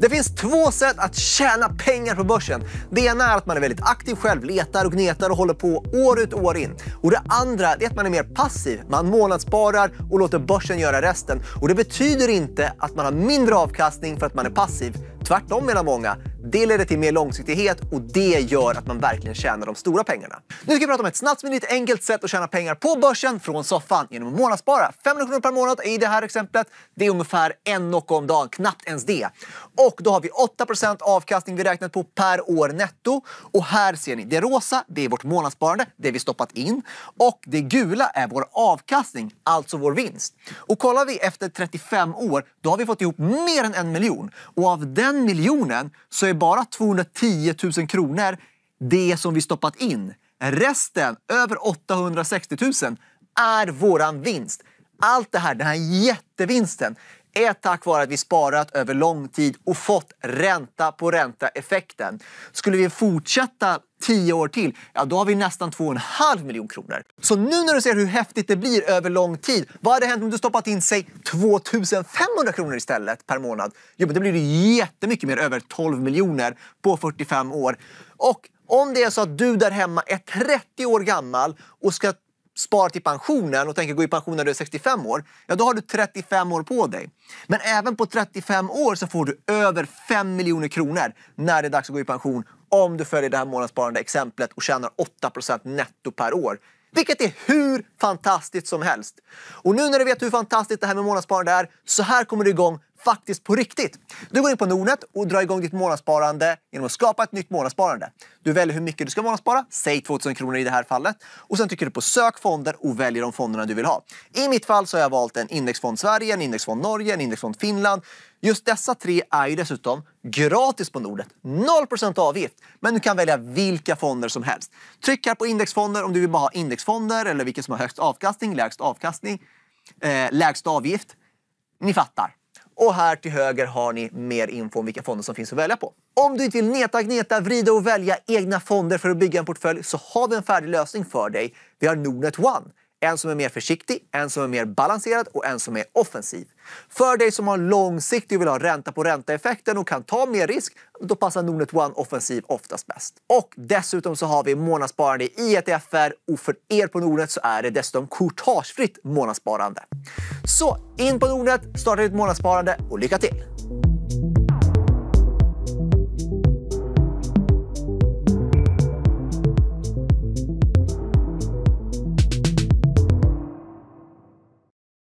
Det finns två sätt att tjäna pengar på börsen. Det ena är att man är väldigt aktiv själv, letar och gnetar och håller på år ut och år in. Och det andra är att man är mer passiv. Man månadssparar och låter börsen göra resten. Och det betyder inte att man har mindre avkastning för att man är passiv. Tvärtom menar många. Det leder till mer långsiktighet och det gör att man verkligen tjänar de stora pengarna. Nu ska vi prata om ett snabbt men enkelt sätt att tjäna pengar på börsen från soffan genom att månadsspara. 500 kronor per månad i det här exemplet. Det är ungefär en Nocco om dagen, knappt ens det. Och då har vi 8 avkastning vi räknat på per år netto. Och här ser ni, det rosa, det är vårt månadssparande, det vi stoppat in. Och det gula är vår avkastning, alltså vår vinst. Och kollar vi efter 35 år, då har vi fått ihop mer än en miljon. Och av den den miljonen så är bara 210 000 kronor det som vi stoppat in. Resten, över 860 000, är våran vinst. Allt det här, den här jättevinsten, är tack vare att vi sparat över lång tid och fått ränta på ränta-effekten. Skulle vi fortsätta tio år till, ja då har vi nästan 2,5 miljoner kronor. Så nu när du ser hur häftigt det blir över lång tid, vad hade hänt om du stoppat in sig 2500 kronor istället per månad? Jo, men det blir jättemycket mer, över 12 miljoner på 45 år. Och om det är så att du där hemma är 30 år gammal och ska sparar till pensionen och tänker gå i pension när du är 65 år, ja då har du 35 år på dig. Men även på 35 år så får du över 5 miljoner kronor när det är dags att gå i pension om du följer det här månadssparande exemplet och tjänar 8 netto per år. Vilket är hur fantastiskt som helst. Och nu när du vet hur fantastiskt det här med månadssparande är, så här kommer du igång faktiskt på riktigt. Du går in på Nordnet och drar igång ditt månadssparande genom att skapa ett nytt månadssparande. Du väljer hur mycket du ska månadsspara, säg 2000 kronor i det här fallet. Och sen trycker du på sök fonder och väljer de fonderna du vill ha. I mitt fall så har jag valt en indexfond Sverige, en indexfond Norge, en indexfond Finland. Just dessa tre är ju dessutom gratis på Nordnet. 0% avgift. Men du kan välja vilka fonder som helst. Tryck här på indexfonder om du vill bara ha indexfonder eller vilka som har högst avkastning, lägst avkastning, eh, lägst avgift. Ni fattar. Och här till höger har ni mer info om vilka fonder som finns att välja på. Om du inte vill neta, gneta, vrida och välja egna fonder för att bygga en portfölj så har vi en färdig lösning för dig. Vi har Nordnet One en som är mer försiktig, en som är mer balanserad och en som är offensiv. För dig som har långsiktig och vill ha ränta på ränta-effekten och kan ta mer risk, då passar Nordnet One Offensiv oftast bäst. Och dessutom så har vi månadssparande i ETFer och för er på Nordnet så är det dessutom courtagefritt månadssparande. Så in på Nordnet, starta ditt månadssparande och lycka till!